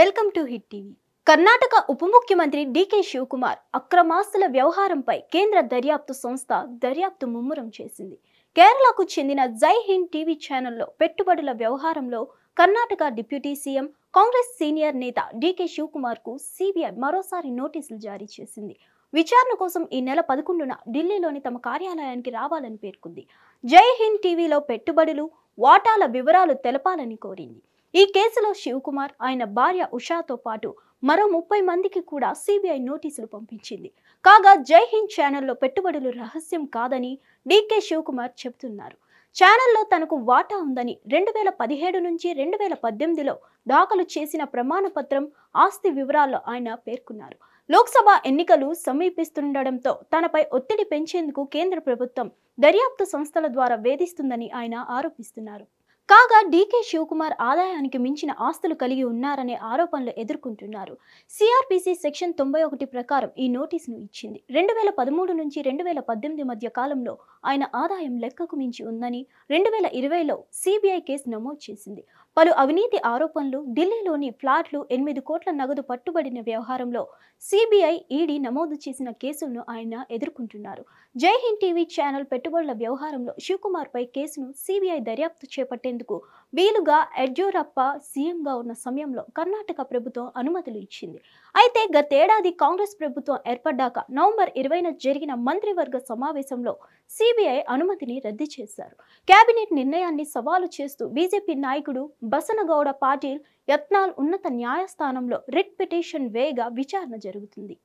welcome to hit TV Karnataka ఉప ముఖ్యమంత్రి decay Shivakumar అక్రమాస్తుల వ్యవహారంపై కేంద్ర దర్యాప్తు సంస్థ దర్యాప్తు ముమ్మరం చేసింది కేరళకు చెందిన జై హింద్ టీవీ ఛానల్లో పెట్టుబడుల వ్యవహారంలో Karnataka deputy CM Congress senior నేత డికే కు సిబిఐ మరోసారి నోటీసులు జారీ చేసింది విచారణ కోసం ఈ నెల పదకొండున ఢిల్లీలోని తమ కార్యాలయానికి రావాలని పేర్కొంది జై హింద్ టీవీలో పెట్టుబడులు వాటాల వివరాలు తెలపాలని కోరింది ఈ కేసులో శివకుమార్ ఆయన భార్య ఉషాతో పాటు మరో ముప్పై మందికి కూడా సిబిఐ నోటీసులు పంపించింది కాగా జై హింద్ ఛానల్లో పెట్టుబడులు రహస్యం కాదని డీకే శివకుమార్ చెబుతున్నారు ఛానల్లో తనకు వాటా ఉందని రెండు వేల పదిహేడు నుంచి రెండు వేల పద్దెనిమిదిలో దాఖలు చేసిన ప్రమాణపత్రం ఆస్తి వివరాల్లో ఆయన పేర్కొన్నారు లోక్సభ ఎన్నికలు సమీపిస్తుండటంతో తనపై ఒత్తిడి పెంచేందుకు కేంద్ర ప్రభుత్వం దర్యాప్తు సంస్థల ద్వారా వేధిస్తుందని ఆయన ఆరోపిస్తున్నారు కాగా డీకే శివకుమార్ ఆదాయానికి మించిన ఆస్తులు కలిగి ఉన్నారనే ఆరోపణలు ఎదుర్కొంటున్నారు సిఆర్పిసి సెక్షన్ తొంభై ఒకటి ప్రకారం ఈ నోటీసును ఇచ్చింది రెండు వేల పదమూడు నుంచి రెండు వేల పద్దెనిమిది మధ్య కాలంలో ఆయన ఆదాయం లెక్కకు మించి ఉందని రెండు వేల ఇరవైలో సిబిఐ కేసు నమోదు చేసింది పలు అవినీతి ఆరోపణలు ఢిల్లీలోని ఫ్లాట్లు ఎనిమిది కోట్ల నగదు పట్టుబడిన వ్యవహారంలో సిబిఐ ఈడీ నమోదు చేసిన కేసులను ఆయన ఎదుర్కొంటున్నారు జై హింద్ టీవీ ఛానల్ పెట్టుబడుల వ్యవహారంలో శివకుమార్పై కేసును సిబిఐ దర్యాప్తు చేపట్టేందుకు వీలుగా యడ్యూరప్ప సీఎంగా ఉన్న సమయంలో కర్ణాటక ప్రభుత్వం అనుమతులు ఇచ్చింది అయితే గతేడాది కాంగ్రెస్ ప్రభుత్వం ఏర్పడ్డాక నవంబర్ ఇరవైన జరిగిన మంత్రివర్గ సమావేశంలో సి సిబిఐ అనుమతిని రద్దు చేశారు కేబినెట్ నిర్ణయాన్ని సవాలు చేస్తూ బీజేపీ నాయకుడు బసనగౌడ పాటిల్ యత్నాల్ ఉన్నత న్యాయస్థానంలో రిట్ పిటిషన్ వేగా విచారణ జరుగుతుంది